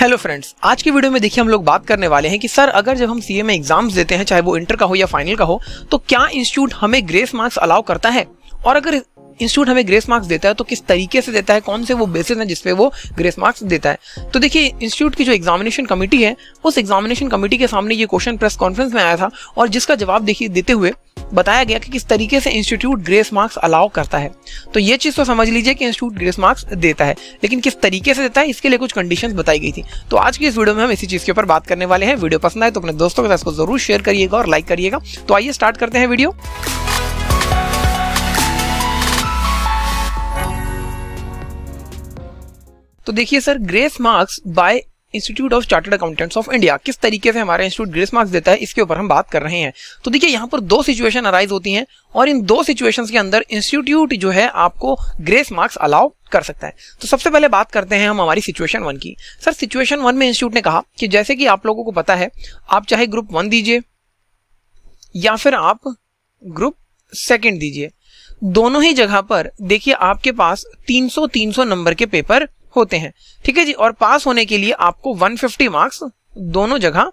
hello friends आज की video में देखिए हम लोग बात करने वाले हैं कि सर अगर जब हम सीए में एग्जाम्स देते हैं चाहे वो इंटर का हो या फाइनल का हो तो क्या इंस्टीट्यूट हमें ग्रेस मार्क्स अलाउ करता है और अगर इंस्टीट्यूट हमें ग्रेस मार्क्स देता है तो किस तरीके से देता है कौन से वो बेसिस हैं जिसपे वो ग्रेस मार्क्स देता है तो देखिए इंस्टीट्यूट की जो एग्जामिनेशन कमेटी है उस एग्जामिनेशन कमेटी के सामने ये क्वेश्चन प्रेस कॉन्फ्रेंस में आया था और जिसका जवाब देखिए देते हुए बताया गया कि किस तरीके से इंस्टीट्यूट ग्रेस मार्क्स अलाउ करता है तो ये चीज़ तो समझ लीजिए कि इंस्टीट्यूट ग्रेस मार्क्स देता है लेकिन किस तरीके से देता है इसके लिए कुछ कंडीशन बताई गई थी तो आज की इस वीडियो में हम इसी चीज़ के ऊपर बात करने वाले हैं वीडियो पसंद आए तो अपने दोस्तों के साथ इसको जरूर शेयर करिएगा और लाइक करिएगा तो आइए स्टार्ट करते हैं वीडियो तो देखिए sir grace marks by institute of chartered accountants of India किस तरीके से हमारा इंस्टीट्यूट ग्रेस मार्क्स देता है इसके ऊपर हम बात कर रहे हैं तो देखिए यहाँ पर दो सिचुएशन अराइज होती हैं और इन दो सिचुएशंस के अंदर इंस्टीट्यूट जो है आपको ग्रेस मार्क्स अलाउ कर सकता है तो सबसे पहले बात करते हैं हम हमारी सिचुएशन वन की सर सिचुएशन वन में इंस्टीट्यूट ने कहा कि जैसे कि आप लोगों को पता है आप चाहे ग्रुप वन दीजिए या फिर आप ग्रुप सेकेंड दीजिए दोनों ही जगह पर देखिए आपके पास 300 300 नंबर के पेपर होते हैं ठीक है जी और पास होने के लिए आपको 150 मार्क्स दोनों जगह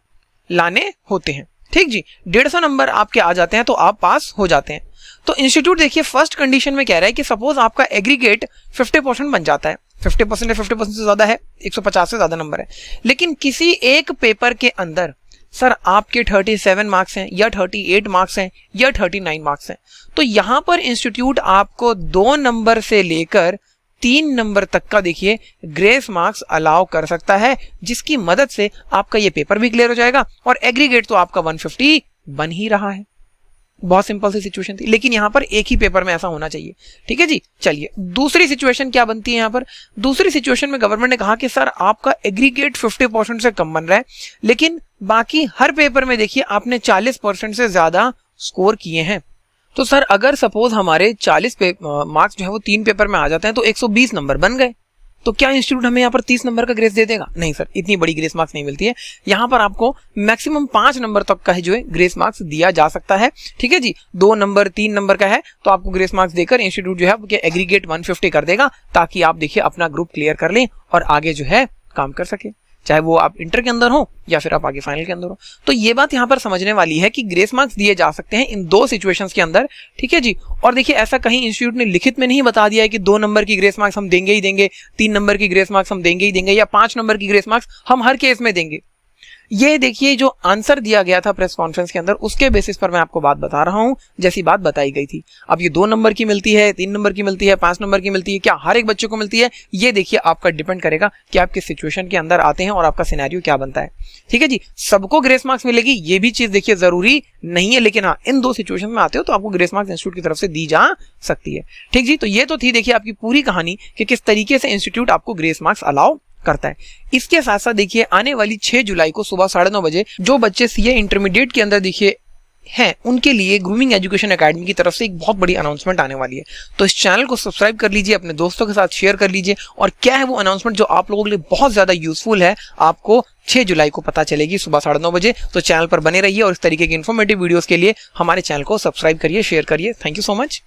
लाने होते हैं ठीक जी डेढ़ सौ नंबर आपके आ जाते हैं तो आप पास हो जाते हैं तो इंस्टीट्यूट देखिए फर्स्ट कंडीशन में कह रहा है कि सपोज आपका एग्रीगेट 50 परसेंट बन जाता है 50 परसेंट या 50 परसेंट से ज्यादा है 150 से ज्यादा नंबर है लेकिन किसी एक पेपर के अंदर सर आपके 37 मार्क्स हैं या 38 मार्क्स हैं या 39 मार्क्स हैं तो यहां पर इंस्टीट्यूट आपको दो नंबर से लेकर तीन नंबर तक का देखिए ग्रेस मार्क्स अलाउ कर सकता है जिसकी मदद से आपका ये पेपर भी क्लियर हो जाएगा और एग्रीगेट तो आपका 150 बन ही रहा है बहुत सिंपल सी सिचुएशन थी लेकिन यहाँ पर एक ही पेपर में ऐसा होना चाहिए ठीक है जी चलिए दूसरी सिचुएशन क्या बनती है यहाँ पर दूसरी सिचुएशन में गवर्नमेंट ने कहा कि सर आपका एग्रीगेट 50 परसेंट से कम बन रहा है लेकिन बाकी हर पेपर में देखिए आपने 40 परसेंट से ज्यादा स्कोर किए हैं तो सर अगर सपोज हमारे 40 पे मार्क्स जो है वो तीन पेपर में आ जाते हैं तो 120 नंबर बन गए तो क्या इंस्टीट्यूट हमें यहाँ पर 30 नंबर का ग्रेस दे देगा नहीं सर इतनी बड़ी ग्रेस मार्क्स नहीं मिलती है यहाँ पर आपको मैक्सिमम पांच नंबर तक का जो है ग्रेस मार्क्स दिया जा सकता है ठीक है जी दो नंबर तीन नंबर का है तो आपको ग्रेस मार्क्स देकर इंस्टीट्यूट जो है आपके एग्रीगेट वन कर देगा ताकि आप देखिए अपना ग्रुप क्लियर कर लें और आगे जो है काम कर सके चाहे वो आप इंटर के अंदर हो या फिर आप आगे फाइनल के अंदर हो तो ये बात यहाँ पर समझने वाली है कि ग्रेस मार्क्स दिए जा सकते हैं इन दो सिचुएशन के अंदर ठीक है जी और देखिए ऐसा कहीं इंस्टीट्यूट ने लिखित में नहीं बता दिया है कि दो नंबर की ग्रेस मार्क्स हम देंगे ही देंगे तीन नंबर की ग्रेस मार्क्स हम देंगे ही देंगे या पांच नंबर की ग्रेस मार्क्स हम हर केस में देंगे ये देखिए जो आंसर दिया गया था प्रेस कॉन्फ्रेंस के अंदर उसके बेसिस पर मैं आपको बात बता रहा हूं जैसी बात बताई गई थी अब ये दो नंबर की मिलती है तीन नंबर की मिलती है पांच नंबर की मिलती है क्या हर एक बच्चे को मिलती है ये देखिए आपका डिपेंड करेगा कि आप किस सिचुएशन के अंदर आते हैं और आपका सिनेरियो क्या बनता है ठीक है जी सबको ग्रेस मार्क्स मिलेगी ये भी चीज देखिए जरूरी नहीं है लेकिन हाँ इन दो सिचुएशन में आते हो तो आपको ग्रेस मार्क्स इंस्टीट्यूट की तरफ से दी जा सकती है ठीक जी तो ये तो थी देखिए आपकी पूरी कहानी कि किस तरीके से इंस्टीट्यूट आपको ग्रेस मार्क्स अलाउ करता है इसके साथ साथ देखिए आने वाली 6 जुलाई को सुबह साढ़े नौ बजे जो बच्चे सीए इंटरमीडिएट के अंदर देखिए हैं उनके लिए ग्रूमिंग एजुकेशन अकेडमी की तरफ से एक बहुत बड़ी अनाउंसमेंट आने वाली है तो इस चैनल को सब्सक्राइब कर लीजिए अपने दोस्तों के साथ शेयर कर लीजिए और क्या है वो अनाउंसमेंट जो आप लोगों के लिए बहुत ज़्यादा यूजफुल है आपको 6 जुलाई को पता चलेगी सुबह साढ़े नौ बजे तो चैनल पर बने रहिए और इस तरीके के इन्फॉर्मेटिव वीडियोज़ के लिए हमारे चैनल को सब्सक्राइब करिए शेयर करिए थैंक यू सो मच